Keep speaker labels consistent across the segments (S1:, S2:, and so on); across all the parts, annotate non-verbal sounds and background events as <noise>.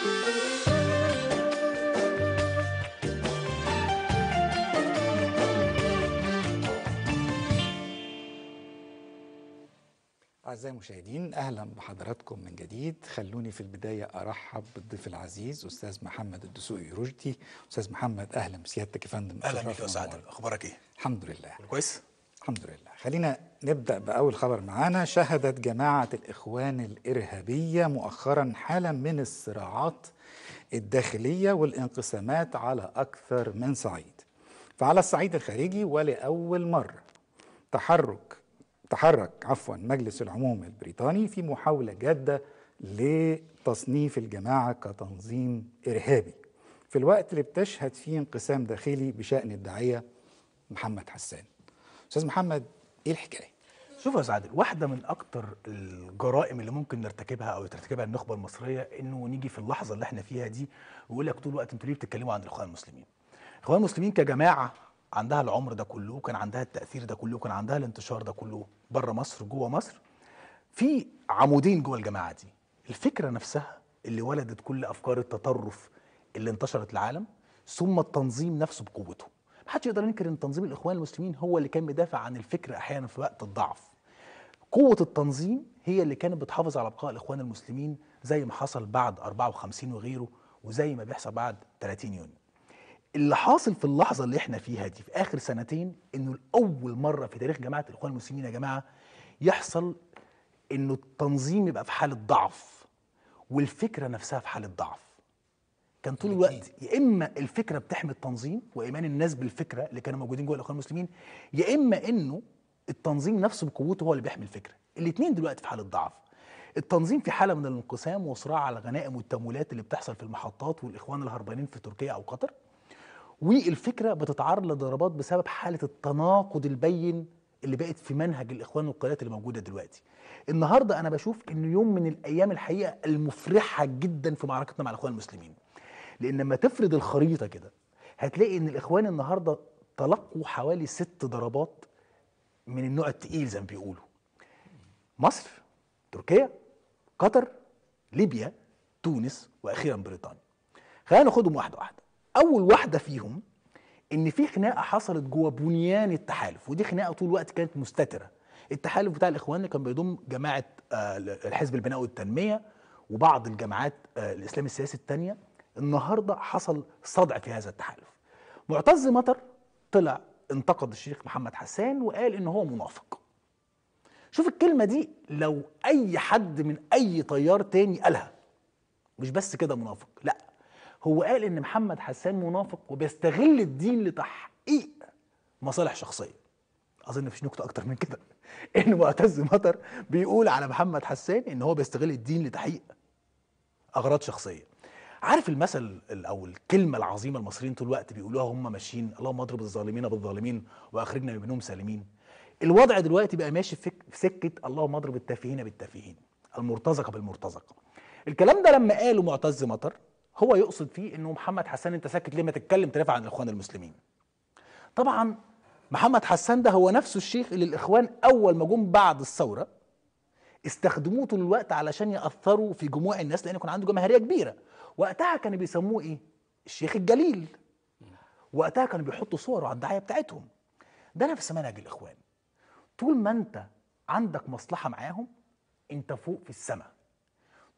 S1: أعزائي
S2: المشاهدين أهلا بحضراتكم من جديد خلوني في البداية أرحب بالضيف العزيز أستاذ محمد الدسوقي رشدي أستاذ محمد أهلا بسيادتك يا فندم أهلا بك يا أستاذ أخبارك إيه؟ الحمد لله كويس الحمد لله خلينا نبدأ بأول خبر معانا شهدت جماعة الإخوان الإرهابية مؤخرا حالة من الصراعات الداخلية والانقسامات على أكثر من صعيد فعلى الصعيد الخارجي ولأول مرة تحرك تحرك عفوا مجلس العموم البريطاني في محاولة جادة لتصنيف الجماعة كتنظيم إرهابي في الوقت اللي بتشهد فيه انقسام داخلي بشأن
S3: الداعية محمد حسان استاذ محمد ايه الحكايه شوف يا سعد واحده من اكتر الجرائم اللي ممكن نرتكبها او ترتكبها النخبه المصريه انه نيجي في اللحظه اللي احنا فيها دي ويقول لك طول الوقت انتوا ليه بتتكلموا عن الاخوان المسلمين الاخوان المسلمين كجماعه عندها العمر ده كله وكان عندها التاثير ده كله وكان عندها الانتشار ده كله بره مصر جوه مصر في عمودين جوه الجماعه دي الفكره نفسها اللي ولدت كل افكار التطرف اللي انتشرت العالم ثم التنظيم نفسه بقوته محدش يقدر ينكر ان تنظيم الاخوان المسلمين هو اللي كان بيدافع عن الفكر احيانا في وقت الضعف قوه التنظيم هي اللي كانت بتحافظ على بقاء الاخوان المسلمين زي ما حصل بعد 54 وغيره وزي ما بيحصل بعد 30 يونيو اللي حاصل في اللحظه اللي احنا فيها دي في اخر سنتين انه لاول مره في تاريخ جماعه الاخوان المسلمين يا جماعه يحصل انه التنظيم يبقى في حاله ضعف والفكره نفسها في حاله ضعف كان طول الوقت يا اما الفكره بتحمي التنظيم وايمان الناس بالفكره اللي كانوا موجودين جوه الاخوان المسلمين يا اما انه التنظيم نفسه بقوته هو اللي بيحمي الفكره الاثنين دلوقتي في حاله ضعف التنظيم في حاله من الانقسام وصراع على الغنائم والتمويلات اللي بتحصل في المحطات والاخوان الهربانين في تركيا او قطر والفكره بتتعرض لضربات بسبب حاله التناقض البين اللي بقت في منهج الاخوان والقيادات اللي موجوده دلوقتي. النهارده انا بشوف انه يوم من الايام الحقيقه المفرحه جدا في معركتنا مع الاخوان المسلمين. لان لما تفرد الخريطه كده هتلاقي ان الاخوان النهارده تلقوا حوالي ست ضربات من النوع التقيل زي ما بيقولوا مصر تركيا قطر ليبيا تونس واخيرا بريطانيا خلينا ناخدهم واحده واحده اول واحده فيهم ان في خناقه حصلت جوه بنيان التحالف ودي خناقه طول الوقت كانت مستتره التحالف بتاع الاخوان اللي كان بيضم جماعه آه، الحزب البناء والتنميه وبعض الجماعات آه، الاسلام السياسي الثانيه النهارده حصل صدع في هذا التحالف معتز مطر طلع انتقد الشيخ محمد حسان وقال ان هو منافق شوف الكلمه دي لو اي حد من اي طيار تاني قالها مش بس كده منافق لا هو قال ان محمد حسان منافق وبيستغل الدين لتحقيق مصالح شخصيه اظن مفيش نكته اكتر من كده <laughs> ان معتز مطر بيقول على محمد حسان ان هو بيستغل الدين لتحقيق اغراض شخصيه عارف المثل او الكلمه العظيمه المصريين طول الوقت بيقولوها هم ماشيين اللهم اضرب الظالمين بالظالمين واخرجنا من بينهم سالمين الوضع دلوقتي بقى ماشي في سكه اللهم اضرب التافهين بالتافهين المرتزقه بالمرتزقه الكلام ده لما قاله معتز مطر هو يقصد فيه انه محمد حسان انت ساكت ليه ما تتكلم ترفع عن الاخوان المسلمين طبعا محمد حسان ده هو نفسه الشيخ اللي الاخوان اول ما جم بعد الثوره استخدموه طول الوقت علشان ياثروا في جموع الناس لان كان عنده جماهيريه كبيره وقتها كانوا بيسموه ايه الشيخ الجليل وقتها كانوا بيحطوا صوره على الدعايه بتاعتهم ده نفس منهج الاخوان طول ما انت عندك مصلحه معاهم انت فوق في السماء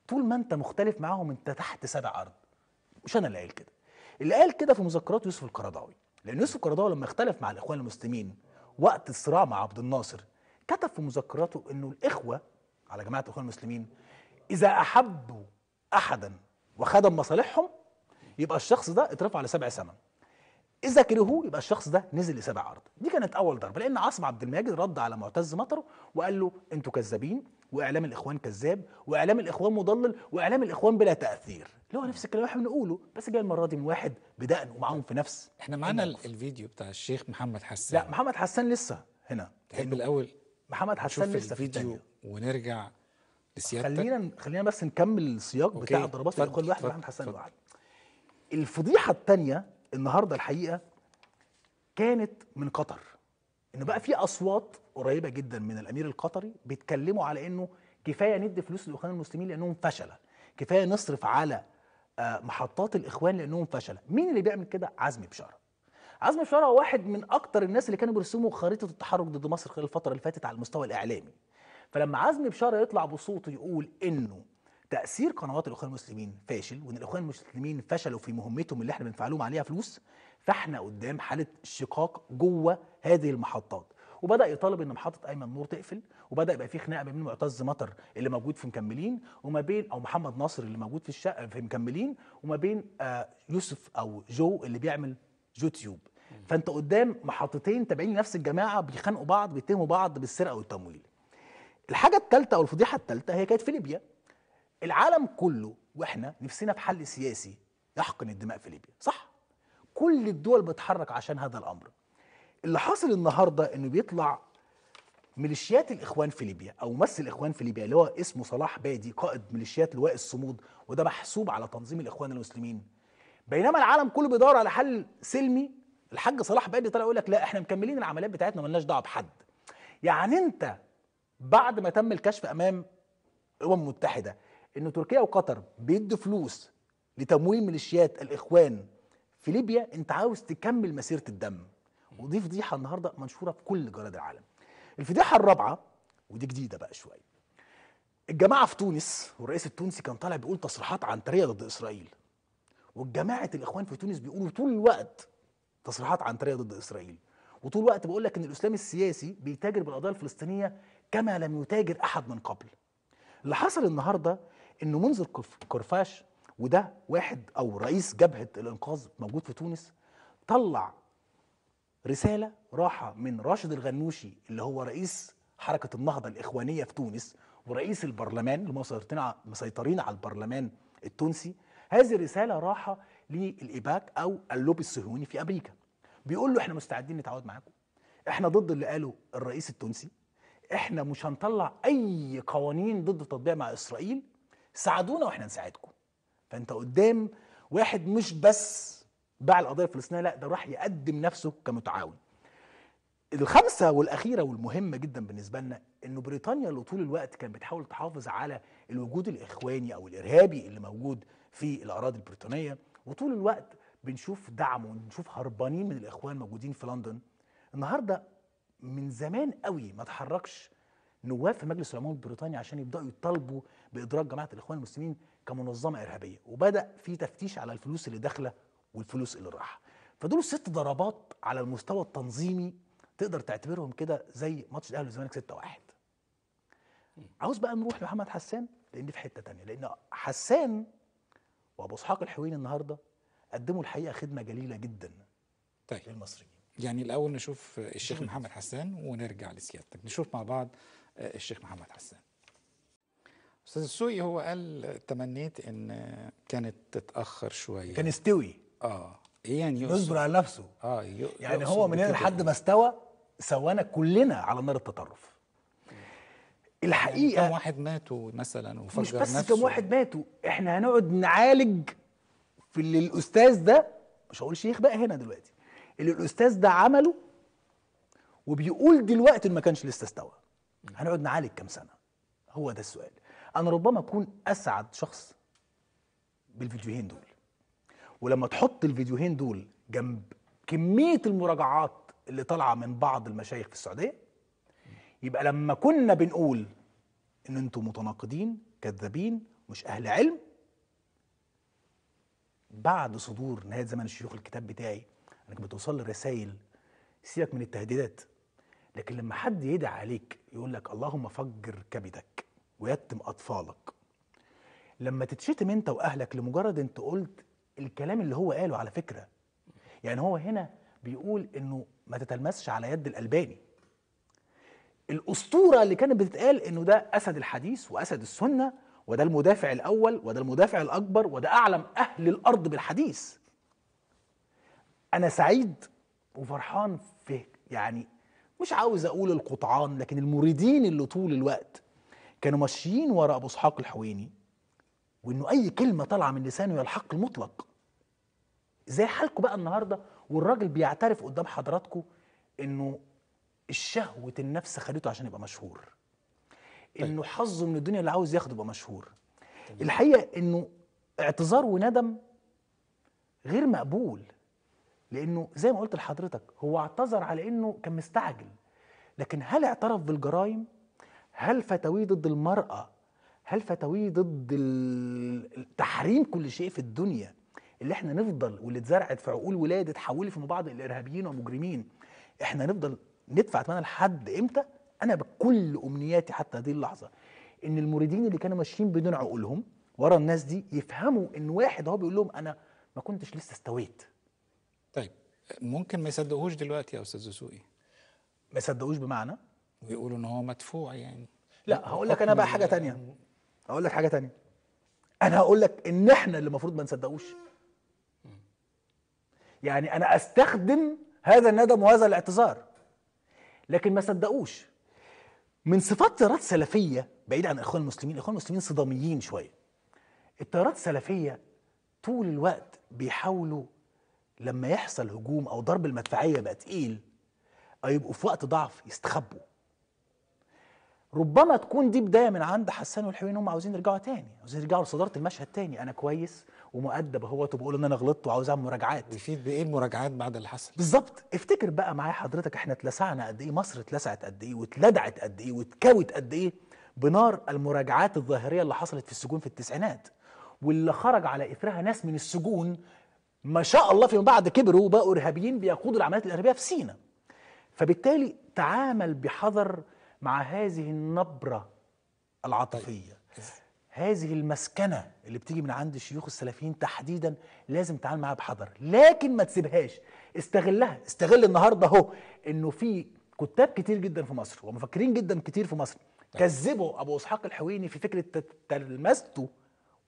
S3: طول ما انت مختلف معاهم انت تحت سبع ارض مش انا اللي قايل كده اللي قال كده في مذكرات يوسف القرضاوي لان يوسف القرضاوي لما اختلف مع الاخوان المسلمين وقت الصراع مع عبد الناصر كتب في مذكراته انه الاخوه على جماعه الاخوان المسلمين اذا احبوا احدا وخدم مصالحهم يبقى الشخص ده اترفع لسبع سما اذا كرهوه يبقى الشخص ده نزل لسبع ارض دي كانت اول ضربه لان عاصم عبد الماجد رد على معتز مطر وقال له انتوا كذابين واعلام الاخوان كذاب واعلام الاخوان مضلل واعلام الاخوان بلا تاثير اللي هو نفس الكلام احنا بنقوله بس جاي المره دي من واحد بدقن ومعاهم في نفس احنا معانا الفيديو بتاع الشيخ محمد حسان لا محمد حسان لسه هنا تحب الاول محمد حسان لسه في الفيديو ونرجع لسيادتك خلينا خلينا بس نكمل السياق بتاع الضربات اللي كل واحد واحمد حسن الوعد الفضيحه الثانيه النهارده الحقيقه كانت من قطر انه بقى في اصوات قريبه جدا من الامير القطري بيتكلموا على انه كفايه ندي فلوس للاخوان المسلمين لانهم فشله كفايه نصرف على آه، محطات الاخوان لانهم فشله مين اللي بيعمل كده عزمي بشاره عزمي بشاره واحد من اكتر الناس اللي كانوا بيرسموا خريطه التحرك ضد مصر خلال الفتره اللي فاتت على المستوى الاعلامي فلما عزمي بشارة يطلع بصوته يقول انه تاثير قنوات الاخوان المسلمين فاشل وان الاخوان المسلمين فشلوا في مهمتهم اللي احنا بندفع لهم عليها فلوس فاحنا قدام حاله شقاق جوه هذه المحطات وبدا يطالب ان محطه ايمن نور تقفل وبدا يبقى في خناقه ما بين معتز مطر اللي موجود في مكملين وما بين او محمد ناصر اللي موجود في الشقه في مكملين وما بين آه، يوسف او جو اللي بيعمل جوتيوب فانت قدام محطتين تابعين نفس الجماعه بيخانقوا بعض بيتهموا بعض بالسرقه والتمويل الحاجه الثالثه او الفضيحه الثالثه هي كانت في ليبيا العالم كله واحنا نفسنا في حل سياسي يحقن الدماء في ليبيا صح كل الدول بتتحرك عشان هذا الامر اللي حاصل النهارده انه بيطلع ميليشيات الاخوان في ليبيا او ممثل الاخوان في ليبيا اللي هو اسمه صلاح بادي قائد ميليشيات لواء الصمود وده محسوب على تنظيم الاخوان المسلمين بينما العالم كله بيدور على حل سلمي الحاج صلاح بادي طلع يقول لك لا احنا مكملين العمليات بتاعتنا ملناش دعوه بحد يعني انت بعد ما تم الكشف امام الامم المتحده ان تركيا وقطر بيدوا فلوس لتمويل ميليشيات الاخوان في ليبيا انت عاوز تكمل مسيره الدم ودي فضيحه النهارده منشوره في كل جرائد العالم الفضيحه الرابعه ودي جديده بقى شويه الجماعه في تونس والرئيس التونسي كان طالع بيقول تصريحات عنتريه ضد اسرائيل والجماعه الاخوان في تونس بيقولوا طول الوقت تصريحات عنتريه ضد اسرائيل وطول الوقت بقول لك ان الاسلام السياسي بيتاجر بالقضيه الفلسطينيه كما لم يتاجر أحد من قبل اللي حصل النهاردة أنه منذ كرفاش وده واحد أو رئيس جبهة الإنقاذ موجود في تونس طلع رسالة راحة من راشد الغنوشي اللي هو رئيس حركة النهضة الإخوانية في تونس ورئيس البرلمان اللي هم مسيطرين على البرلمان التونسي هذه الرسالة راحة للإباك أو اللوبي الصهيوني في أمريكا بيقول له احنا مستعدين نتعاود معاكم احنا ضد اللي قاله الرئيس التونسي احنا مش هنطلع اي قوانين ضد التطبيع مع اسرائيل ساعدونا واحنا نساعدكم فانت قدام واحد مش بس باع القضيه الفلسطينيه لا ده راح يقدم نفسه كمتعاون الخامسه والاخيره والمهمه جدا بالنسبه لنا انه بريطانيا اللي طول الوقت كانت بتحاول تحافظ على الوجود الاخواني او الارهابي اللي موجود في الاراضي البريطانيه وطول الوقت بنشوف دعم ونشوف هربانين من الاخوان موجودين في لندن النهارده من زمان قوي ما تحركش نواب في مجلس العموم البريطاني عشان يبداوا يطالبوا بادراج جماعه الاخوان المسلمين كمنظمه ارهابيه وبدا في تفتيش على الفلوس اللي داخله والفلوس اللي رايحه فدول ست ضربات على المستوى التنظيمي تقدر تعتبرهم كده زي ماتش الاهلي والزمالك 6 1 عاوز بقى نروح لمحمد حسان لان في حته تانية لان حسان وابو اسحاق الحويني النهارده قدموا الحقيقه خدمه جليله جدا طيب. للمصريين
S2: يعني الأول نشوف الشيخ محمد حسان ونرجع لسيادتك نشوف مع بعض آه، الشيخ محمد حسان أستاذ السوقي هو قال تمنيت إن
S3: كانت تتأخر شوية كان استوي آه يعني يصبر على نفسه آه يعني هو من هنا لحد ما استوى سوانا كلنا على نار التطرف يعني الحقيقه يعني كم واحد ماتوا مثلا وفجر مش بس نفسه. كم واحد ماتوا احنا هنقعد نعالج في اللي الاستاذ ده مش هقول شيخ بقى هنا دلوقتي اللي الاستاذ ده عمله وبيقول دلوقتي ما كانش لسه استوى هنقعد نعالج كام سنه هو ده السؤال انا ربما اكون اسعد شخص بالفيديوهين دول ولما تحط الفيديوهين دول جنب كميه المراجعات اللي طالعه من بعض المشايخ في السعوديه يبقى لما كنا بنقول ان انتم متناقضين كذابين مش اهل علم بعد صدور نهايه زمن الشيوخ الكتاب بتاعي انك بتوصل رسائل سيبك من التهديدات لكن لما حد يدعي عليك يقول لك اللهم فجر كبدك ويتم اطفالك لما تتشتم انت واهلك لمجرد انت قلت الكلام اللي هو قاله على فكره يعني هو هنا بيقول انه ما تتلمسش على يد الالباني الاسطوره اللي كانت بتتقال انه ده اسد الحديث واسد السنه وده المدافع الاول وده المدافع الاكبر وده اعلم اهل الارض بالحديث انا سعيد وفرحان في يعني مش عاوز اقول القطعان لكن المريدين اللي طول الوقت كانوا ماشيين ورا ابو اسحاق الحويني وانه اي كلمه طالعه من لسانه هي الحق المطلق زي حالكم بقى النهارده والراجل بيعترف قدام حضراتكم انه الشهوه النفس خليته عشان يبقى مشهور طيب. انه حظه من الدنيا اللي عاوز ياخده يبقى مشهور طيب. الحقيقه انه اعتذار وندم غير مقبول لانه زي ما قلت لحضرتك هو اعتذر على انه كان مستعجل لكن هل اعترف بالجرائم هل فتاويه ضد المراه هل فتاويه ضد تحريم كل شيء في الدنيا اللي احنا نفضل واللي اتزرعت في عقول ولاد اتحولوا في بعض الارهابيين ومجرمين احنا نفضل ندفع ثمن لحد امتى انا بكل امنياتي حتى هذه اللحظه ان المريدين اللي كانوا ماشيين بدون عقولهم ورا الناس دي يفهموا ان واحد هو بيقول لهم انا ما كنتش لسه استويت طيب ممكن ما يصدقوهوش دلوقتي يا استاذ دسوقي ما يصدقوش بمعنى ويقولوا ان هو مدفوع يعني لا هقول لك انا بقى حاجه تانية هقول لك حاجه تانية انا هقول لك ان احنا اللي المفروض ما نصدقوش يعني انا استخدم هذا الندم وهذا الاعتذار لكن ما صدقوش من صفات طيارات سلفيه بعيد عن الاخوان المسلمين الاخوان المسلمين صداميين شويه التيارات السلفيه طول الوقت بيحاولوا لما يحصل هجوم او ضرب المدفعيه بقى تقيل هيبقوا آه، في وقت ضعف يستخبوا ربما تكون دي بدايه من عند حسان والحلوين هم عاوزين يرجعوا تاني عاوزين يرجعوا لصداره المشهد تاني انا كويس ومؤدب اهوت وبقول ان انا غلطت وعاوز اعمل مراجعات يفيد بايه المراجعات بعد اللي حصل بالظبط افتكر بقى معايا حضرتك احنا اتلسعنا قد ايه مصر اتلسعت قد ايه واتلدعت قد ايه واتكوت قد ايه بنار المراجعات الظاهريه اللي حصلت في السجون في التسعينات واللي خرج على اثرها ناس من السجون ما شاء الله فيما بعد كبروا وبقوا ارهابيين بيقودوا العمليات الارهابيه في سينا فبالتالي تعامل بحذر مع هذه النبره العاطفيه هذه المسكنه اللي بتيجي من عند الشيوخ السلفيين تحديدا لازم تتعامل معاها بحذر لكن ما تسيبهاش استغلها استغل النهارده اهو انه في كتاب كتير جدا في مصر ومفكرين جدا كتير في مصر كذبوا ابو اسحاق الحويني في فكره تلمسته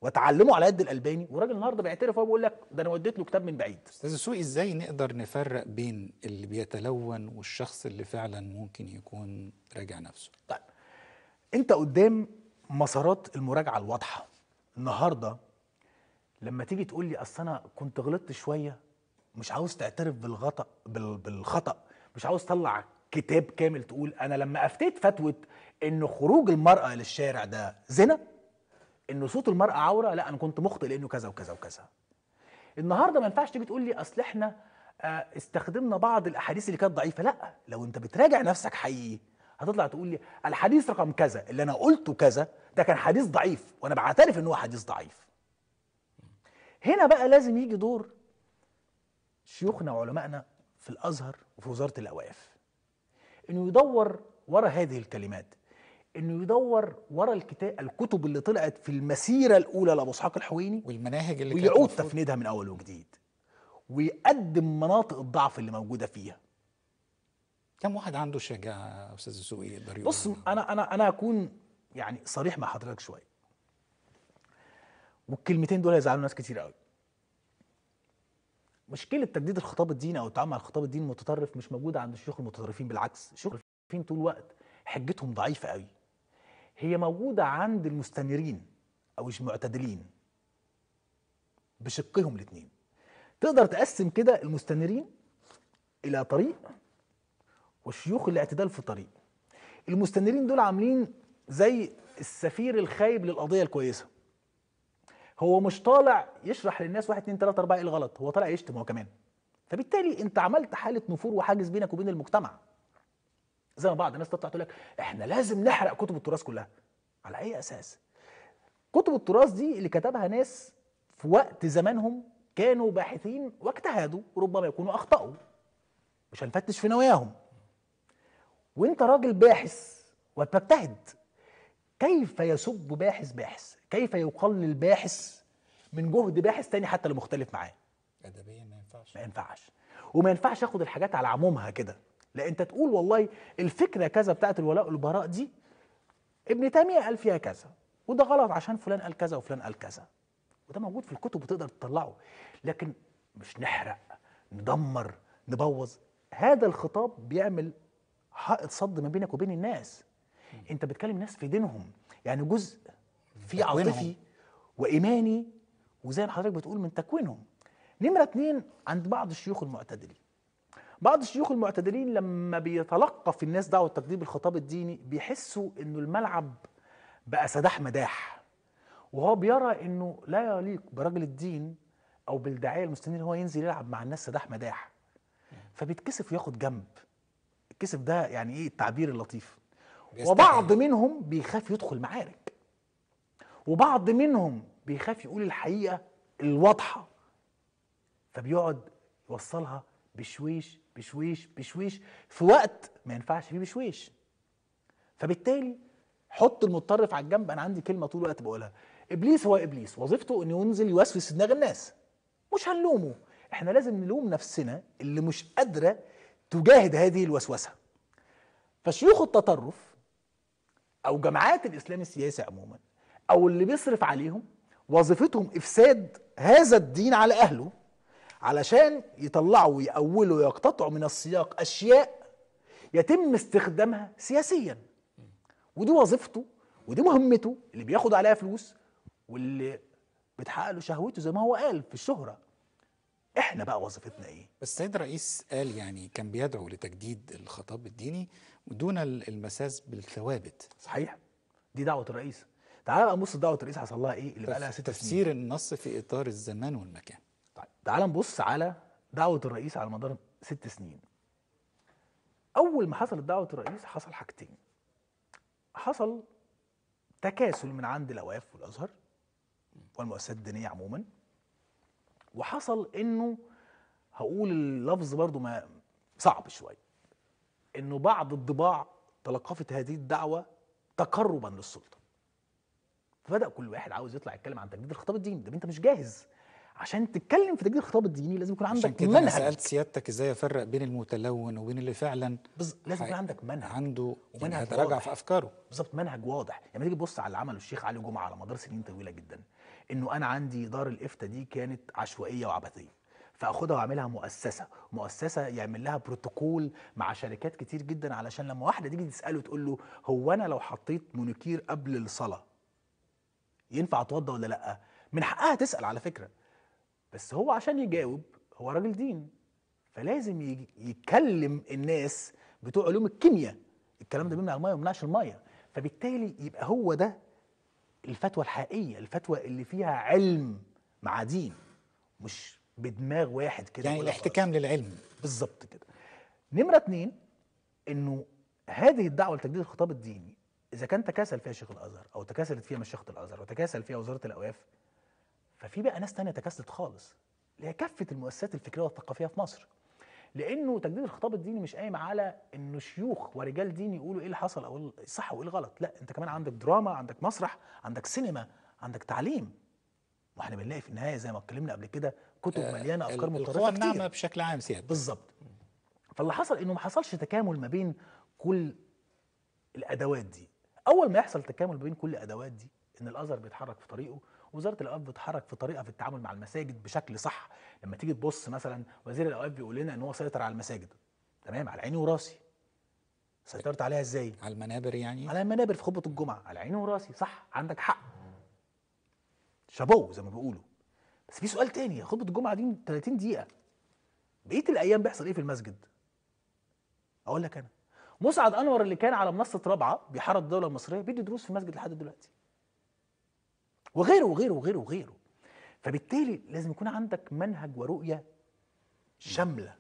S3: واتعلمه على قد الالباني والراجل النهارده بيعترف وهو بيقول لك ده انا وديت له كتاب من بعيد استاذ سوقي ازاي نقدر نفرق بين اللي
S2: بيتلون والشخص اللي فعلا ممكن يكون راجع نفسه طيب
S3: انت قدام مسارات المراجعه الواضحه النهارده لما تيجي تقول لي اصل انا كنت غلطت شويه مش عاوز تعترف بالغطأ بالخطا مش عاوز تطلع كتاب كامل تقول انا لما افتيت فتوه ان خروج المراه للشارع ده زنا ان صوت المراه عوره لا انا كنت مخطئ لانه كذا وكذا وكذا النهارده ما ينفعش تيجي تقول لي اصل احنا آه، استخدمنا بعض الاحاديث اللي كانت ضعيفه لا لو انت بتراجع نفسك حقيقي هتطلع تقول لي الحديث رقم كذا اللي انا قلته كذا ده كان حديث ضعيف وانا بعترف ان هو حديث ضعيف هنا بقى لازم يجي دور شيوخنا وعلمائنا في الازهر وفي وزاره الاوقاف انه يدور ورا هذه الكلمات انه يدور ورا الكتاب الكتب اللي طلعت في المسيره الاولى لابو اسحاق الحويني والمناهج اللي ويعود تفنيدها من اول وجديد ويقدم مناطق الضعف اللي موجوده فيها كم واحد عنده شجاعه استاذ السوقي يقدر يقول انا انا انا اكون يعني صريح مع حضرتك شويه والكلمتين دول هيزعلوا ناس كتير قوي مشكله تجديد الخطاب الديني او التعامل مع الخطاب الديني المتطرف مش موجوده عند الشيوخ المتطرفين بالعكس الشيوخ المتطرفين طول الوقت حجتهم ضعيفه قوي هي موجودة عند المستنيرين أو المعتدلين بشقهم الاثنين تقدر تقسم كده المستنيرين إلى طريق وشيوخ الاعتدال في طريق المستنيرين دول عاملين زي السفير الخايب للقضية الكويسة هو مش طالع يشرح للناس 1 2 3 4 ايه الغلط هو طالع يشتم هو كمان فبالتالي انت عملت حاله نفور وحاجز بينك وبين المجتمع زي ما بعض الناس تطلع تقول لك احنا لازم نحرق كتب التراث كلها على اي اساس كتب التراث دي اللي كتبها ناس في وقت زمانهم كانوا باحثين واجتهدوا ربما يكونوا اخطاوا مش هنفتش في نواياهم وانت راجل باحث وبتجتهد كيف يسب باحث باحث كيف يقلل باحث من جهد باحث تاني حتى لو مختلف معاه ادبيا ما ينفعش ما ينفعش وما ينفعش اخد الحاجات على عمومها كده لا انت تقول والله الفكره كذا بتاعت الولاء والبراء دي ابن تيميه قال فيها كذا وده غلط عشان فلان قال كذا وفلان قال كذا وده موجود في الكتب وتقدر تطلعه لكن مش نحرق ندمر نبوظ هذا الخطاب بيعمل حائط صد ما بينك وبين الناس انت بتكلم ناس في دينهم يعني جزء في عاطفي وايماني وزي ما حضرتك بتقول من تكوينهم نمره اتنين عند بعض الشيوخ المعتدلين بعض الشيوخ المعتدلين لما بيتلقى في الناس دعوة تقديم الخطاب الديني بيحسوا انه الملعب بقى سداح مداح وهو بيرى انه لا يليق برجل الدين او بالداعيه المسلمين هو ينزل يلعب مع الناس سداح مداح فبيتكسف ياخد جنب الكسف ده يعني ايه التعبير اللطيف وبعض منهم بيخاف يدخل معارك وبعض منهم بيخاف يقول الحقيقه الواضحه فبيقعد يوصلها بشويش بشويش بشويش في وقت ما ينفعش فيه بشويش فبالتالي حط المتطرف على الجنب انا عندي كلمه طول الوقت بقولها ابليس هو ابليس وظيفته انه ينزل يوسوس دماغ الناس مش هنلومه احنا لازم نلوم نفسنا اللي مش قادره تجاهد هذه الوسوسه فشيوخ التطرف او جماعات الاسلام السياسي عموما او اللي بيصرف عليهم وظيفتهم افساد هذا الدين على اهله علشان يطلعوا ويأولوا ويقتطعوا من السياق أشياء يتم استخدامها سياسيا ودي وظيفته ودي مهمته اللي بياخد عليها فلوس واللي بتحقق له شهوته زي ما هو قال في الشهرة احنا بقى وظيفتنا ايه السيد الرئيس قال يعني كان
S2: بيدعو لتجديد الخطاب الديني دون المساس بالثوابت صحيح
S3: دي دعوة الرئيس تعال بقى نبص دعوة الرئيس حصل لها ايه اللي بقى لها ست تفسير النص في اطار الزمان والمكان تعال نبص على دعوه الرئيس على مدار ست سنين اول ما حصلت دعوه الرئيس حصل حاجتين حصل تكاسل من عند الاواف والازهر والمؤسسات الدينيه عموما وحصل انه هقول اللفظ برضو ما صعب شويه انه بعض الضباع تلقفت هذه الدعوه تقربا للسلطه فبدا كل واحد عاوز يطلع يتكلم عن تجديد الخطاب الديني ده انت مش جاهز عشان تتكلم في تجديد الخطاب الديني لازم يكون عندك عشان كده سالت
S2: سيادتك ازاي افرق بين المتلون
S3: وبين اللي فعلا بز... لازم يكون عندك منهج عنده ومنهج يعني يعني في افكاره بالظبط منهج واضح يعني لما تيجي تبص على اللي عمله الشيخ علي جمعه على مدار سنين طويله جدا انه انا عندي دار الافتاء دي كانت عشوائيه وعبثيه فاخدها واعملها مؤسسه مؤسسه يعمل لها بروتوكول مع شركات كتير جدا علشان لما واحده تيجي تساله تقول له هو انا لو حطيت مونيكير قبل الصلاه ينفع اتوضى ولا لا من حقها تسال على فكره بس هو عشان يجاوب هو راجل دين فلازم يتكلم الناس بتوع علوم الكيمياء الكلام ده بيمنع الميه وما بيمنعش الميه فبالتالي يبقى هو ده الفتوى الحقيقيه الفتوى اللي فيها علم مع دين مش بدماغ واحد كده يعني الاحتكام فرص. للعلم بالظبط كده نمره اتنين انه هذه الدعوه لتجديد الخطاب الديني اذا كان تكاسل فيها شيخ الازهر او تكاسلت فيها مشيخه الازهر وتكاسل فيها وزاره الاوقاف ففي بقى ناس تانية تكاسلت خالص اللي هي كافه المؤسسات الفكريه والثقافيه في مصر لانه تجديد الخطاب الديني مش قايم على انه شيوخ ورجال دين يقولوا ايه اللي حصل او إيه الصح وايه الغلط لا انت كمان عندك دراما عندك مسرح عندك سينما عندك تعليم واحنا بنلاقي في النهايه زي ما اتكلمنا قبل كده كتب آه، مليانه افكار متطرفه كتير النعمه بشكل عام سيادة بالظبط فاللي حصل انه ما حصلش تكامل ما بين كل الادوات دي اول ما يحصل تكامل ما بين كل الادوات دي ان الازهر بيتحرك في طريقه وزاره الاوقاف بتتحرك في طريقه في التعامل مع المساجد بشكل صح لما تيجي تبص مثلا وزير الاوقاف بيقول لنا ان هو سيطر على المساجد تمام على عيني وراسي سيطرت عليها ازاي على المنابر يعني على المنابر في خطبه الجمعه على عيني وراسي صح عندك حق شابوه زي ما بيقولوا بس في سؤال تاني خطبه الجمعه دي 30 دقيقه بقيه الايام بيحصل ايه في المسجد اقول لك انا مسعد انور اللي كان على منصه رابعه بيحرض الدوله المصريه بيدي دروس في المسجد لحد دلوقتي وغيره وغيره وغيره وغيره فبالتالي لازم يكون عندك منهج ورؤية شاملة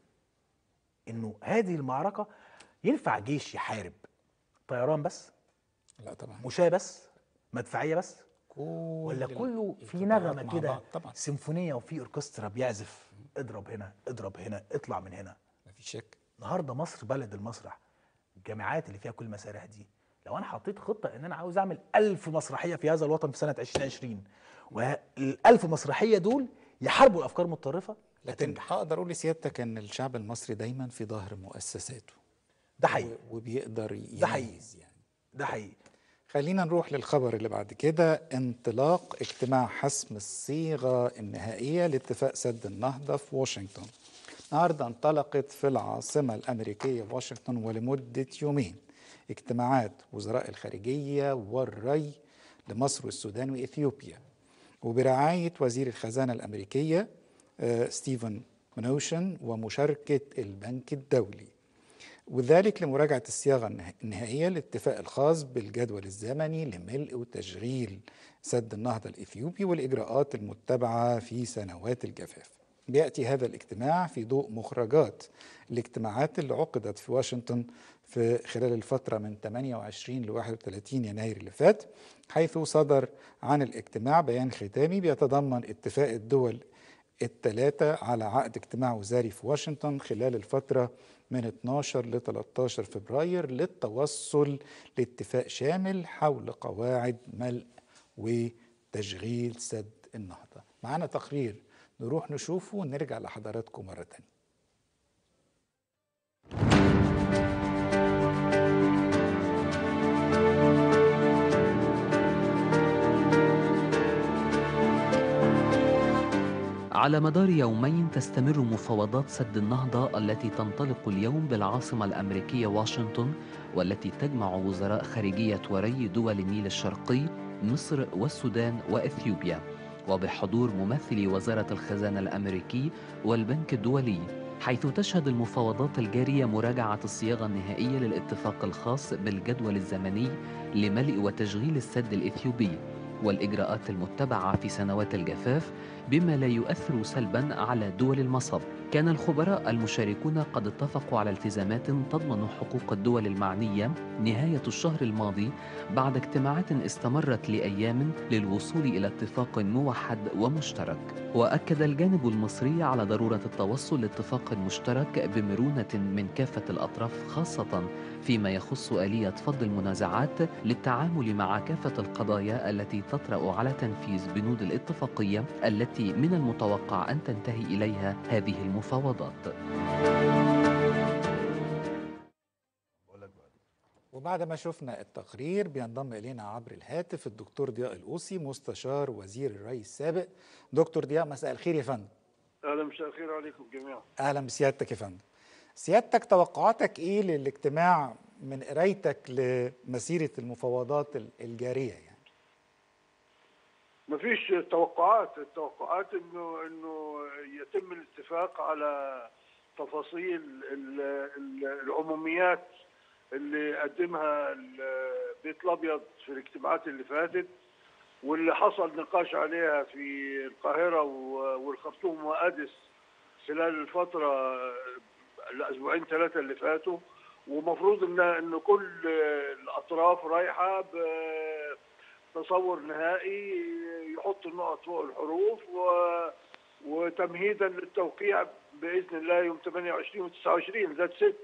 S3: انه هذه المعركة ينفع جيش يحارب طيران بس لا طبعا مشاة بس مدفعية بس ولا
S1: كله في نغمة كده
S3: سيمفونية وفي اوركسترا بيعزف اضرب هنا اضرب هنا اطلع من هنا مفيش شك النهارده مصر بلد المسرح الجامعات اللي فيها كل المسارح دي لو انا حطيت خطه ان انا عاوز اعمل ألف مسرحيه في هذا الوطن في سنه 2020 وال1000 مسرحيه دول يحاربوا الافكار المتطرفه لكن هقدر اقول لسيادتك ان الشعب المصري دايما في ظهر
S2: مؤسساته ده حقيقي وبيقدر يميز ده حقيقي يعني ده حقيقي خلينا نروح للخبر اللي بعد كده انطلاق اجتماع حسم الصيغه النهائيه لاتفاق سد النهضه في واشنطن النهارده انطلقت في العاصمه الامريكيه واشنطن ولمده يومين اجتماعات وزراء الخارجية والري لمصر والسودان وإثيوبيا وبرعاية وزير الخزانة الأمريكية آه، ستيفن منوشن ومشاركة البنك الدولي وذلك لمراجعة الصياغة النهائية للاتفاق الخاص بالجدول الزمني لملء وتشغيل سد النهضة الإثيوبي والإجراءات المتبعة في سنوات الجفاف يأتي هذا الاجتماع في ضوء مخرجات الاجتماعات اللي عقدت في واشنطن في خلال الفترة من 28 ل 31 يناير اللي فات حيث صدر عن الاجتماع بيان ختامي بيتضمن اتفاق الدول الثلاثة على عقد اجتماع وزاري في واشنطن خلال الفترة من 12 ل 13 فبراير للتوصل لاتفاق شامل حول قواعد ملء وتشغيل سد النهضة معانا تقرير نروح نشوفه ونرجع لحضراتكم مرة تانية
S4: على مدار يومين تستمر مفاوضات سد النهضة التي تنطلق اليوم بالعاصمة الأمريكية واشنطن والتي تجمع وزراء خارجية وري دول النيل الشرقي مصر والسودان وإثيوبيا وبحضور ممثلي وزارة الخزانة الأمريكي والبنك الدولي حيث تشهد المفاوضات الجارية مراجعة الصياغة النهائية للاتفاق الخاص بالجدول الزمني لملء وتشغيل السد الإثيوبي والإجراءات المتبعة في سنوات الجفاف بما لا يؤثر سلبا على دول المصب كان الخبراء المشاركون قد اتفقوا على التزامات تضمن حقوق الدول المعنية نهاية الشهر الماضي بعد اجتماعات استمرت لأيام للوصول إلى اتفاق موحد ومشترك وأكد الجانب المصري على ضرورة التوصل لاتفاق مشترك بمرونة من كافة الأطراف خاصة فيما يخص آلية فض المنازعات للتعامل مع كافة القضايا التي تطرأ على تنفيذ بنود الاتفاقية التي من المتوقع أن تنتهي إليها هذه المفاوضات.
S2: وبعد ما شفنا التقرير بينضم الينا عبر الهاتف الدكتور ضياء الأوسي مستشار وزير الري السابق دكتور ضياء مساء الخير يا فندم
S1: اهلا مساء الخير عليكم جميعا
S2: اهلا بسيادتك يا فندم سيادتك توقعاتك ايه للاجتماع من قرايتك لمسيره المفاوضات الجاريه يعني؟
S1: مفيش توقعات، التوقعات انه انه يتم الاتفاق على تفاصيل العموميات اللي قدمها البيت الابيض في الاجتماعات اللي فاتت واللي حصل نقاش عليها في القاهره والخرطوم واديس خلال الفتره الاسبوعين ثلاثه اللي فاتوا ومفروض ان ان كل الاطراف رايحه بتصور نهائي يحط النقط فوق الحروف و وتمهيدا للتوقيع باذن الله يوم 28 و 29 ذات ست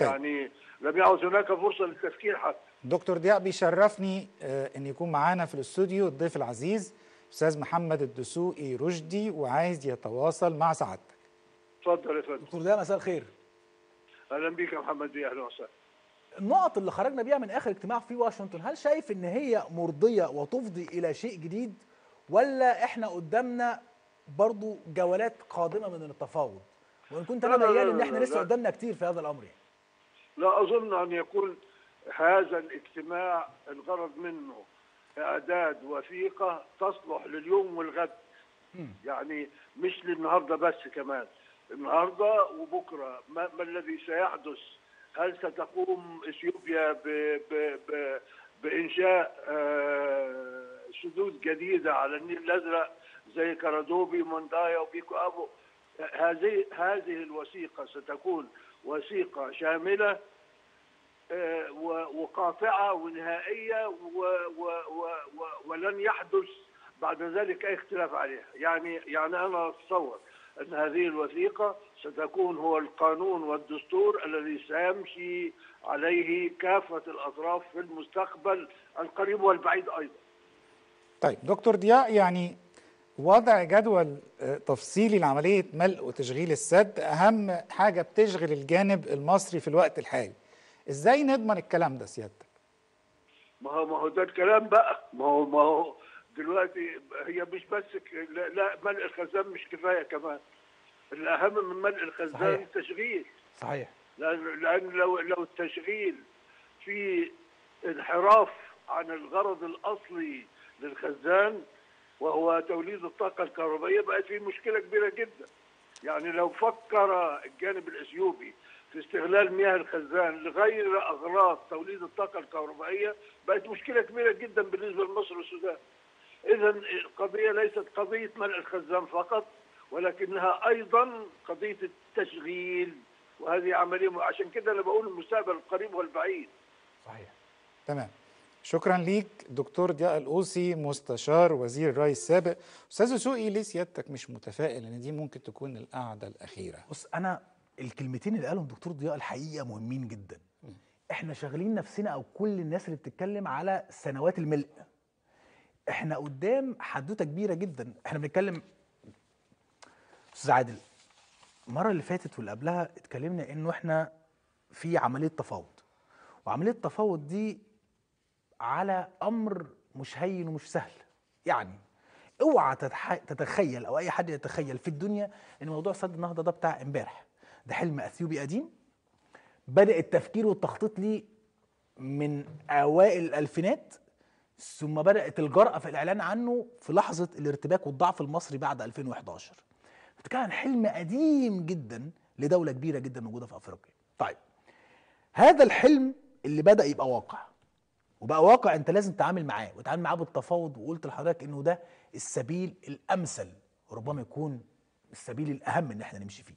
S1: يعني لم يعد هناك فرصه للتفكير حتى
S2: دكتور ضياء بيشرفني آه، ان يكون معانا في الاستوديو الضيف العزيز استاذ محمد الدسوقي رشدي وعايز
S3: يتواصل مع سعادتك
S1: اتفضل يا فندم دكتور ضياء مساء الخير اهلا بك محمد اهلا وسهلا
S3: النقط اللي خرجنا بيها من اخر اجتماع في واشنطن هل شايف ان هي مرضيه وتفضي الى شيء جديد ولا احنا قدامنا برضو جولات قادمه من التفاوض وان كنت انا ميال ان احنا لسه قدامنا كتير في هذا الامر يعني.
S1: لا اظن ان يكون هذا الاجتماع الغرض منه اعداد وثيقه تصلح لليوم والغد يعني مش للنهارده بس كمان النهارده وبكره ما, ما الذي سيحدث؟ هل ستقوم اثيوبيا ب ب ب بانشاء آه، سدود جديده على النيل الازرق زي كارادوبي مونداي وبيكو ابو هذه هذه الوثيقه ستكون وثيقه شامله آه، وقاطعه ونهائيه ولن يحدث بعد ذلك اي اختلاف عليها يعني يعني انا اتصور أن هذه الوثيقة ستكون هو القانون والدستور الذي سيمشي عليه كافة الأطراف في المستقبل القريب والبعيد أيضا
S2: طيب دكتور ضياء يعني وضع جدول آه، تفصيلي لعملية ملء وتشغيل السد أهم حاجة بتشغل الجانب المصري في الوقت الحالي إزاي نضمن الكلام ده سيادتك؟
S1: ما هو ما هو ده الكلام بقى ما هو ما هو دلوقتي هي مش بس لا, لا ملء الخزان مش كفايه كمان الاهم من ملء الخزان صحيح. التشغيل صحيح لان لان لو لو التشغيل في انحراف عن الغرض الاصلي للخزان وهو توليد الطاقه الكهربائيه بقت في مشكله كبيره جدا يعني لو فكر الجانب الاثيوبي في استغلال مياه الخزان لغير اغراض توليد الطاقه الكهربائيه بقت مشكله كبيره جدا بالنسبه لمصر والسودان إذا القضية ليست قضية ملء الخزان فقط ولكنها أيضا قضية التشغيل وهذه عملية عشان كده أنا بقول المستقبل القريب والبعيد صحيح
S2: تمام شكرا ليك دكتور ضياء القوسي مستشار وزير الري السابق استاذ سوقي ليه سيادتك مش متفائل
S3: ان دي ممكن تكون القعده الاخيره بص انا الكلمتين اللي قالهم دكتور ضياء الحقيقه مهمين جدا احنا شغلين نفسنا او كل الناس اللي بتتكلم على سنوات الملء احنا قدام حدوته كبيره جدا احنا بنتكلم استاذ عادل المره اللي فاتت واللي قبلها اتكلمنا انه احنا في عمليه تفاوض وعمليه التفاوض دي على امر مش هين ومش سهل يعني اوعى تتخيل او اي حد يتخيل في الدنيا ان موضوع سد النهضه ده بتاع امبارح ده حلم اثيوبي قديم بدا التفكير والتخطيط ليه من اوائل الالفينات ثم بدأت الجرأة في الإعلان عنه في لحظة الارتباك والضعف المصري بعد 2011 بتتكلم عن حلم قديم جدا لدولة كبيرة جدا موجودة في أفريقيا طيب هذا الحلم اللي بدأ يبقى واقع وبقى واقع انت لازم تتعامل معاه وتتعامل معاه بالتفاوض وقلت لحضرتك انه ده السبيل الامثل وربما يكون السبيل الاهم ان احنا نمشي فيه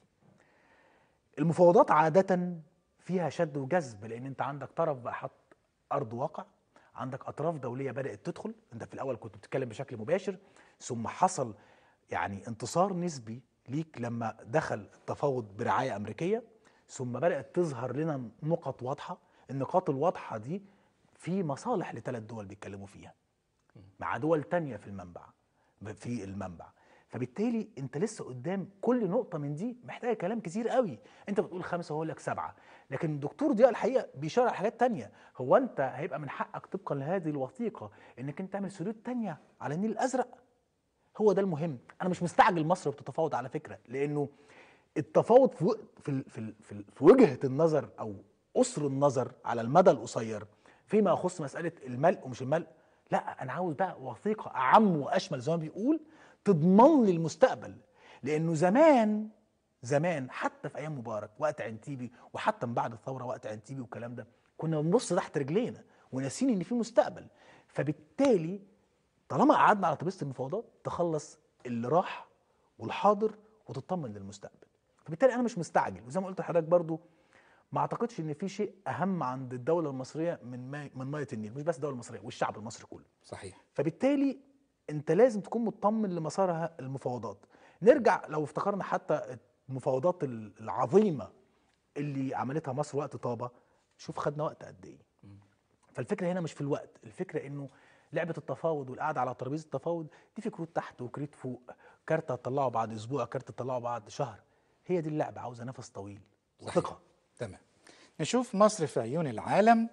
S3: المفاوضات عاده فيها شد وجذب لان انت عندك طرف بقى حط ارض واقع عندك اطراف دوليه بدات تدخل انت في الاول كنت بتتكلم بشكل مباشر ثم حصل يعني انتصار نسبي ليك لما دخل التفاوض برعايه امريكيه ثم بدات تظهر لنا نقط واضحه النقاط الواضحه دي في مصالح لثلاث دول بيتكلموا فيها مع دول تانية في المنبع في المنبع فبالتالي انت لسه قدام كل نقطه من دي محتاجه كلام كتير قوي انت بتقول خمسه وهو لك سبعه لكن الدكتور ضياء الحقيقه بيشار على حاجات تانية هو انت هيبقى من حقك طبقا لهذه الوثيقه انك انت تعمل سدود تانية على النيل الازرق هو ده المهم انا مش مستعجل مصر بتتفاوض على فكره لانه التفاوض في في في, في, في وجهه النظر او قصر النظر على المدى القصير فيما يخص مساله الملء ومش الملء لا انا عاوز بقى وثيقه اعم واشمل زي ما بيقول تضمن لي المستقبل لانه زمان زمان حتى في ايام مبارك وقت عنتيبي وحتى من بعد الثوره وقت عنتيبي والكلام ده كنا بنبص تحت رجلينا وناسين ان في مستقبل فبالتالي طالما قعدنا على طبيعه المفاوضات تخلص اللي راح والحاضر وتطمن للمستقبل فبالتالي انا مش مستعجل وزي ما قلت لحضرتك برضو ما اعتقدش ان في شيء اهم عند الدوله المصريه من ما من ميه النيل مش بس الدوله المصريه والشعب المصري كله صحيح فبالتالي انت لازم تكون مطمن لمسارها المفاوضات نرجع لو افتكرنا حتى المفاوضات العظيمه اللي عملتها مصر وقت طابه شوف خدنا وقت قد ايه فالفكره هنا مش في الوقت الفكره انه لعبه التفاوض والقعده على ترابيزه التفاوض دي في كروت تحت وكريت فوق كارت هتطلعه بعد اسبوع كارت هتطلعه بعد شهر هي دي اللعبه عاوزه نفس طويل وثقه تمام
S2: نشوف مصر في عيون العالم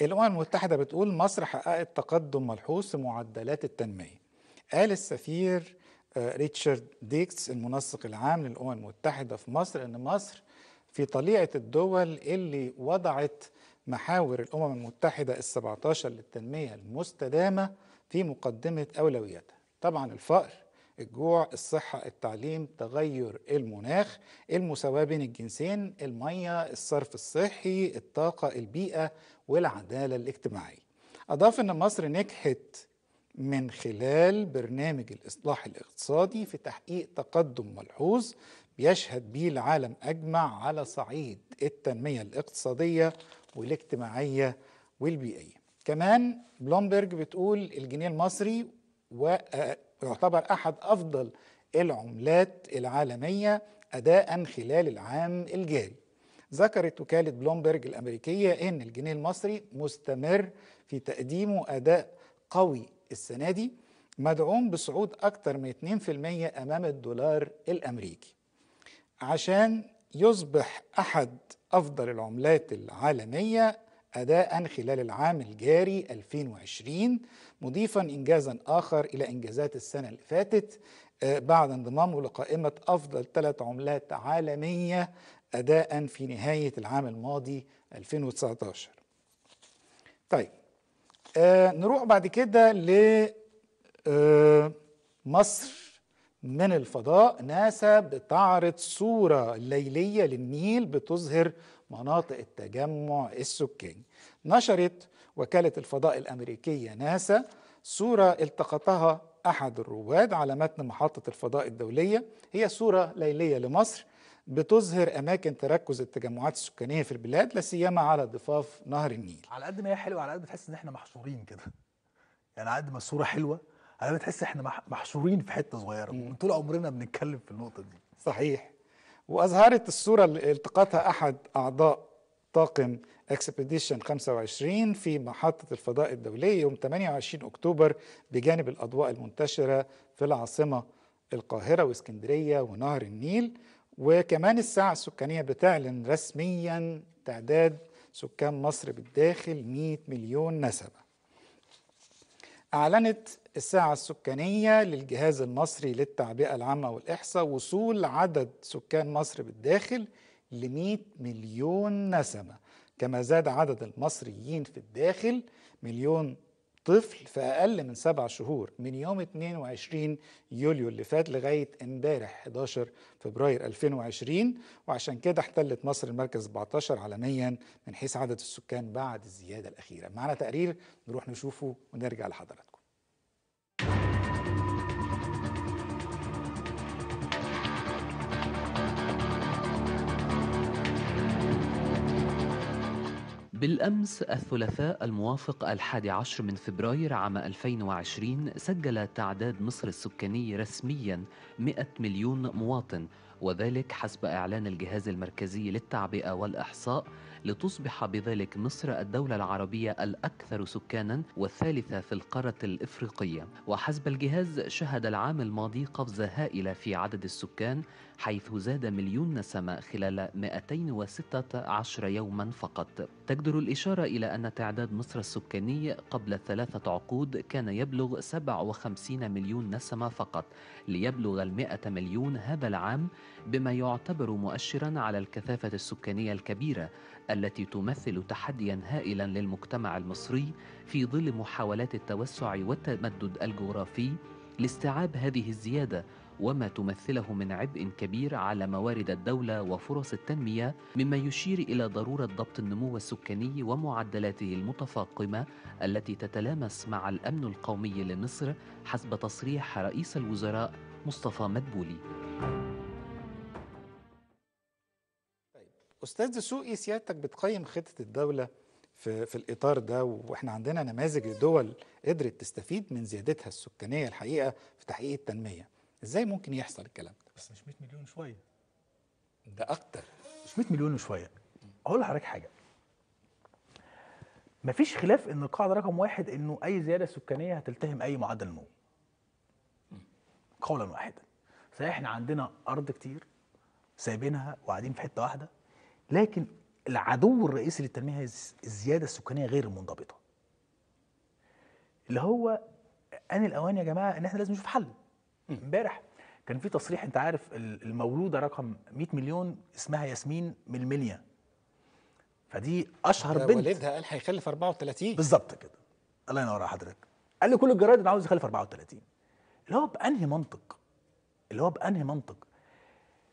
S2: الامم المتحده بتقول مصر حققت تقدم ملحوظ في معدلات التنميه قال السفير آه، ريتشارد ديكس المنسق العام للأمم المتحدة في مصر أن مصر في طليعة الدول اللي وضعت محاور الأمم المتحدة ال 17 للتنمية المستدامة في مقدمة أولوياتها طبعا الفقر الجوع الصحة التعليم تغير المناخ المساواة بين الجنسين المية الصرف الصحي الطاقة البيئة والعدالة الاجتماعية أضاف أن مصر نجحت من خلال برنامج الإصلاح الاقتصادي في تحقيق تقدم ملحوظ بيشهد به العالم أجمع على صعيد التنمية الاقتصادية والاجتماعية والبيئية كمان بلومبرج بتقول الجنيه المصري ويعتبر آه، أحد أفضل العملات العالمية أداء خلال العام الجاري ذكرت وكالة بلومبرج الأمريكية أن الجنيه المصري مستمر في تقديمه أداء قوي السنة دي مدعوم بصعود أكتر من 2% أمام الدولار الأمريكي عشان يصبح أحد أفضل العملات العالمية أداء خلال العام الجاري 2020 مضيفا إنجازا آخر إلى إنجازات السنة اللي فاتت آه، بعد انضمامه لقائمة أفضل ثلاث عملات عالمية أداء في نهاية العام الماضي 2019 طيب آه، نروح بعد كده ل آه، مصر من الفضاء ناسا بتعرض صورة ليلية للنيل بتظهر مناطق التجمع السكاني نشرت وكالة الفضاء الأمريكية ناسا صورة التقطها أحد الرواد على متن محطة الفضاء الدولية هي صورة ليلية لمصر بتظهر اماكن تركز التجمعات السكانيه في البلاد لا
S3: سيما على ضفاف نهر النيل على قد ما هي حلوه على قد ما تحس ان احنا محصورين كده يعني على قد ما الصوره حلوه على قد ما تحس احنا محشورين في حته صغيره م. طول عمرنا بنتكلم في النقطه دي صحيح واظهرت الصوره اللي التقطها احد اعضاء
S2: طاقم اكسبيديشن 25 في محطة الفضاء الدولية يوم 28 أكتوبر بجانب الأضواء المنتشرة في العاصمة القاهرة واسكندرية ونهر النيل وكمان الساعة السكانية بتعلن رسميا تعداد سكان مصر بالداخل 100 مليون نسمة أعلنت الساعة السكانية للجهاز المصري للتعبئة العامة والإحصاء وصول عدد سكان مصر بالداخل ل 100 مليون نسمة كما زاد عدد المصريين في الداخل مليون طفل في أقل من سبع شهور من يوم 22 يوليو اللي فات لغاية امبارح 11 فبراير 2020 وعشان كده احتلت مصر المركز 14 عالميا من حيث عدد السكان بعد الزيادة الأخيرة معنا تقرير نروح نشوفه ونرجع لحضراتكم
S4: بالأمس الثلاثاء الموافق الحادي عشر من فبراير عام 2020 سجل تعداد مصر السكاني رسميا 100 مليون مواطن وذلك حسب إعلان الجهاز المركزي للتعبئة والإحصاء لتصبح بذلك مصر الدولة العربية الأكثر سكانا والثالثة في القارة الإفريقية وحسب الجهاز شهد العام الماضي قفزة هائلة في عدد السكان حيث زاد مليون نسمة خلال 216 يوما فقط تجدر الإشارة إلى أن تعداد مصر السكاني قبل ثلاثة عقود كان يبلغ 57 مليون نسمة فقط ليبلغ المئة مليون هذا العام بما يعتبر مؤشرا على الكثافة السكانية الكبيرة التي تمثل تحديا هائلا للمجتمع المصري في ظل محاولات التوسع والتمدد الجغرافي لاستيعاب هذه الزياده وما تمثله من عبء كبير على موارد الدولة وفرص التنمية مما يشير إلى ضرورة ضبط النمو السكاني ومعدلاته المتفاقمة التي تتلامس مع الأمن القومي لمصر حسب تصريح رئيس الوزراء مصطفى مدبولي
S2: طيب. أستاذ دسوقي سيادتك بتقيم خطة الدولة في, في الإطار ده وإحنا عندنا نماذج لدول قدرت تستفيد من زيادتها السكانية الحقيقة في تحقيق التنمية ازاي ممكن يحصل الكلام ده بس مش
S3: 100 مليون شويه ده اكتر مش 100 مليون وشويه اقول لحضرتك حاجه مفيش خلاف ان القاعده رقم واحد انه اي زياده سكانيه هتلتهم اي معدل نمو قولا واحدا فاحنا احنا عندنا ارض كتير سايبينها وقاعدين في حته واحده لكن العدو الرئيسي للتنميه هي الزياده السكانيه غير المنضبطه اللي هو ان الاوان يا جماعه ان احنا لازم نشوف حل امبارح كان في تصريح انت عارف المولوده رقم 100 مليون اسمها ياسمين ململيه فدي اشهر بنت والدها قال هيخلف 34 بالظبط كده الله ينور على حضرتك قال لي كل الجرايد انا عاوز يخلف 34 اللي هو بانهي منطق اللي هو بانهي منطق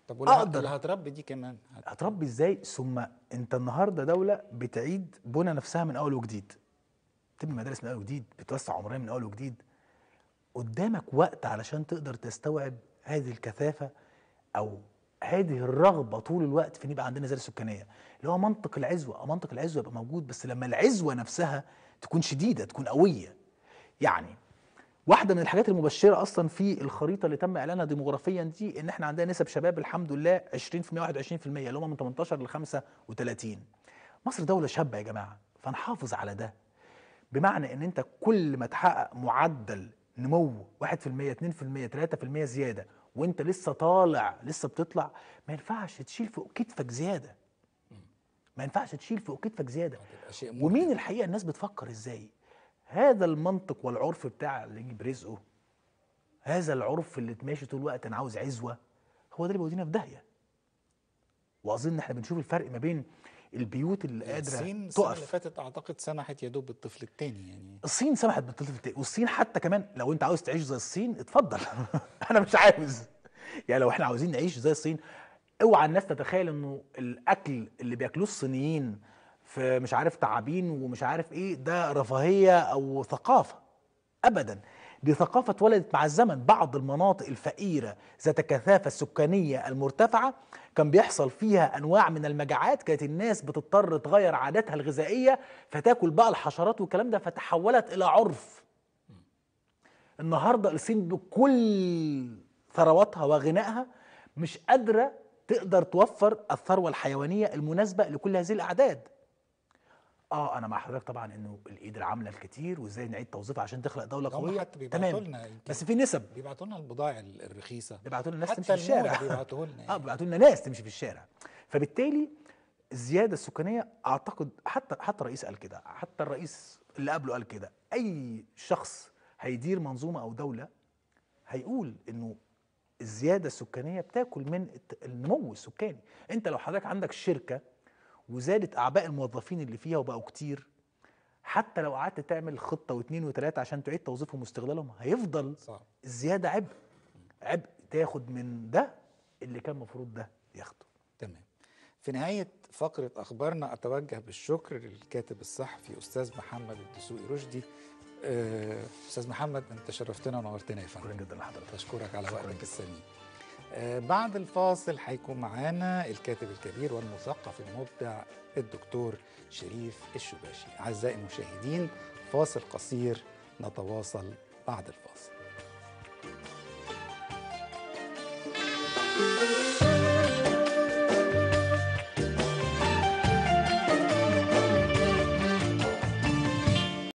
S3: طب واللي هتربي دي كمان هتربي ازاي ثم انت النهارده دوله بتعيد بنى نفسها من اول وجديد تبني مدارس من اول وجديد بتوسع عمريه من اول وجديد قدامك وقت علشان تقدر تستوعب هذه الكثافه او هذه الرغبه طول الوقت في ان يبقى عندنا زياده سكانيه اللي هو منطق العزوه آه، منطق العزوه يبقى موجود بس لما العزوه نفسها تكون شديده تكون قويه يعني واحده من الحاجات المبشره اصلا في الخريطه اللي تم اعلانها ديموغرافيا دي ان احنا عندنا نسب شباب الحمد لله 20% 21% اللي هم من 18 ل 35 مصر دوله شابه يا جماعه فنحافظ على ده بمعنى ان انت كل ما تحقق معدل نمو 1% 2% 3% زياده وانت لسه طالع لسه بتطلع ما ينفعش تشيل فوق كتفك زياده ما ينفعش تشيل فوق كتفك زياده ومين الحقيقه الناس بتفكر ازاي هذا المنطق والعرف بتاع اللي يجيب رزقه هذا العرف اللي ماشي طول الوقت انا عاوز عزوه هو ده اللي بيودينا في داهيه واظن احنا بنشوف الفرق ما بين البيوت اللي قادره الصين تقف اللي فاتت اعتقد سمحت يا دوب بالطفل الثاني يعني الصين سمحت بالطفل الثاني والصين حتى كمان لو انت عاوز تعيش زي الصين اتفضل <laughs> انا مش عاوز يعني لو احنا عاوزين نعيش زي الصين اوعى الناس تتخيل انه الاكل اللي بياكلوه الصينيين في مش عارف تعابين ومش عارف ايه ده رفاهيه او ثقافه ابدا دي ثقافة اتولدت مع الزمن بعض المناطق الفقيرة ذات الكثافة السكانية المرتفعة كان بيحصل فيها أنواع من المجاعات كانت الناس بتضطر تغير عاداتها الغذائية فتاكل بقى الحشرات والكلام ده فتحولت إلى عرف النهاردة الصين بكل ثرواتها وغنائها مش قادرة تقدر توفر الثروة الحيوانية المناسبة لكل هذه الأعداد اه انا مع حضرتك طبعا انه الايد العامله الكتير وازاي نعيد توظيفها عشان تخلق دوله قويه حتى بيبعتوا لنا بس في نسب بيبعتوا لنا البضائع الرخيصه بيبعتوا لنا ناس تمشي في الشارع بيبعتوا لنا <laughs> اه يعني. بيبعتوا لنا ناس تمشي في الشارع فبالتالي الزياده السكانيه اعتقد حتى حتى الرئيس قال كده حتى الرئيس اللي قبله قال كده اي شخص هيدير منظومه او دوله هيقول انه الزياده السكانيه بتاكل من النمو السكاني انت لو حضرتك عندك شركه وزادت اعباء الموظفين اللي فيها وبقوا كتير حتى لو قعدت تعمل خطه واثنين وثلاثه عشان تعيد توظيفهم واستغلالهم هيفضل صح. الزياده عبء عبء تاخد من ده اللي كان المفروض ده ياخده تمام في نهاية فقرة أخبارنا أتوجه
S2: بالشكر للكاتب الصحفي أستاذ محمد الدسوقي رشدي آه، أستاذ محمد أنت شرفتنا ونورتنا يا فندم شكرا جدا لحضرتك أشكرك على وقتك السليم آه، بعد الفاصل هيكون معانا الكاتب الكبير والمثقف المبدع الدكتور شريف الشباشي أعزائي المشاهدين فاصل قصير نتواصل بعد الفاصل